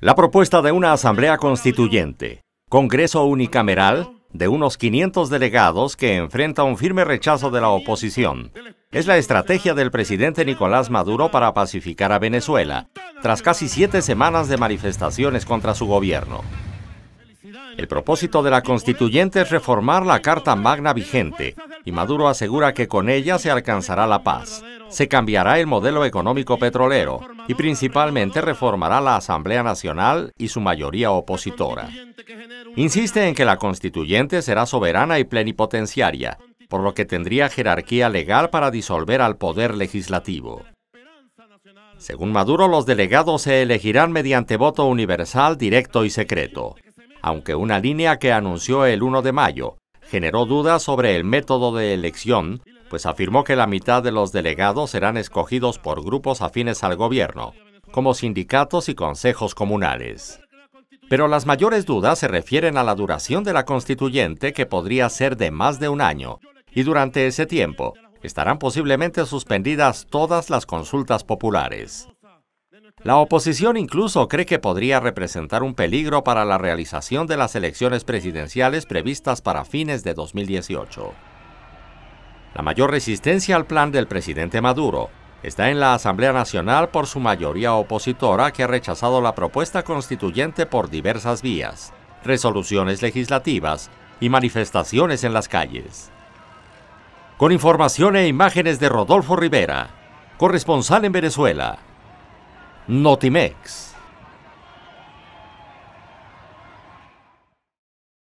La propuesta de una asamblea constituyente, Congreso unicameral, de unos 500 delegados que enfrenta un firme rechazo de la oposición. Es la estrategia del presidente Nicolás Maduro para pacificar a Venezuela, tras casi siete semanas de manifestaciones contra su gobierno. El propósito de la constituyente es reformar la Carta Magna vigente, y Maduro asegura que con ella se alcanzará la paz. Se cambiará el modelo económico petrolero, y principalmente reformará la Asamblea Nacional y su mayoría opositora. Insiste en que la constituyente será soberana y plenipotenciaria, por lo que tendría jerarquía legal para disolver al poder legislativo. Según Maduro, los delegados se elegirán mediante voto universal, directo y secreto, aunque una línea que anunció el 1 de mayo generó dudas sobre el método de elección pues afirmó que la mitad de los delegados serán escogidos por grupos afines al gobierno, como sindicatos y consejos comunales. Pero las mayores dudas se refieren a la duración de la constituyente, que podría ser de más de un año, y durante ese tiempo estarán posiblemente suspendidas todas las consultas populares. La oposición incluso cree que podría representar un peligro para la realización de las elecciones presidenciales previstas para fines de 2018. La mayor resistencia al plan del presidente Maduro está en la Asamblea Nacional por su mayoría opositora que ha rechazado la propuesta constituyente por diversas vías, resoluciones legislativas y manifestaciones en las calles. Con información e imágenes de Rodolfo Rivera, corresponsal en Venezuela, Notimex.